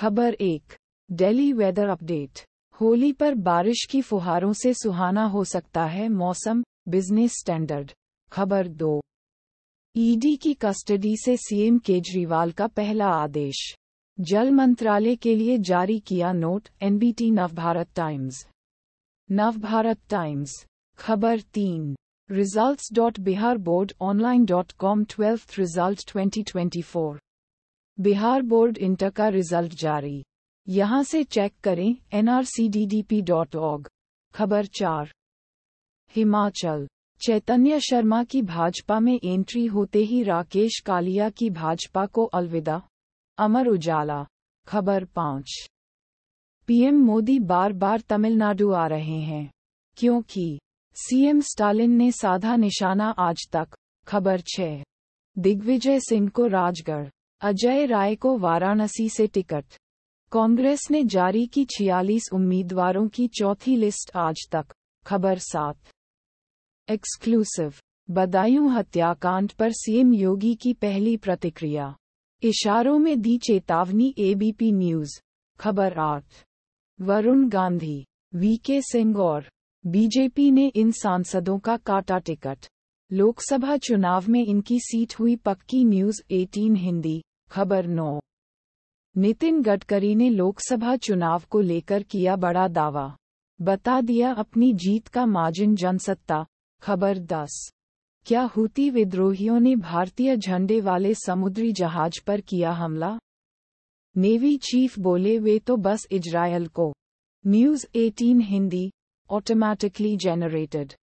खबर एक daily weather update Holi पर बारिश की फुहारों से सुहाना हो सकता है मौसम बिजनेस स्टैंडर्ड खबर दो ईडी e की कस्टडी से सीएम केजरीवाल का पहला आदेश जल मंत्रालय के लिए जारी किया note NBT Navbharat Times Navbharat Times खबर तीन dot dot Bihar board online com result twenty twenty four Bihar board inter का रिजल्ट जारी यहां से चेक करें nrcddp.org खबर चार हिमाचल चैतन्य शर्मा की भाजपा में एंट्री होते ही राकेश कालिया की भाजपा को अलविदा अमर उजाला खबर पाँच पीएम मोदी बार बार तमिलनाडु आ रहे हैं क्योंकि सीएम स्टालिन ने साधा निशाना आज तक खबर छः दिग्विजय सिंह को राजगढ़ अजय राय को वाराणसी से टिकट कांग्रेस ने जारी की 46 उम्मीदवारों की चौथी लिस्ट आज तक खबर सात एक्सक्लूसिव बदायूं हत्याकांड पर सीएम योगी की पहली प्रतिक्रिया इशारों में दी चेतावनी एबीपी न्यूज खबर आठ वरुण गांधी वीके सिंह और बीजेपी ने इन सांसदों का काटा टिकट लोकसभा चुनाव में इनकी सीट हुई पक्की न्यूज 18 हिंदी खबर नौ नितिन गडकरी ने लोकसभा चुनाव को लेकर किया बड़ा दावा बता दिया अपनी जीत का मार्जिन जनसत्ता खबर दस क्या हुती विद्रोहियों ने भारतीय झंडे वाले समुद्री जहाज पर किया हमला नेवी चीफ बोले वे तो बस इजरायल को न्यूज 18 हिंदी ऑटोमैटिकली जेनरेटेड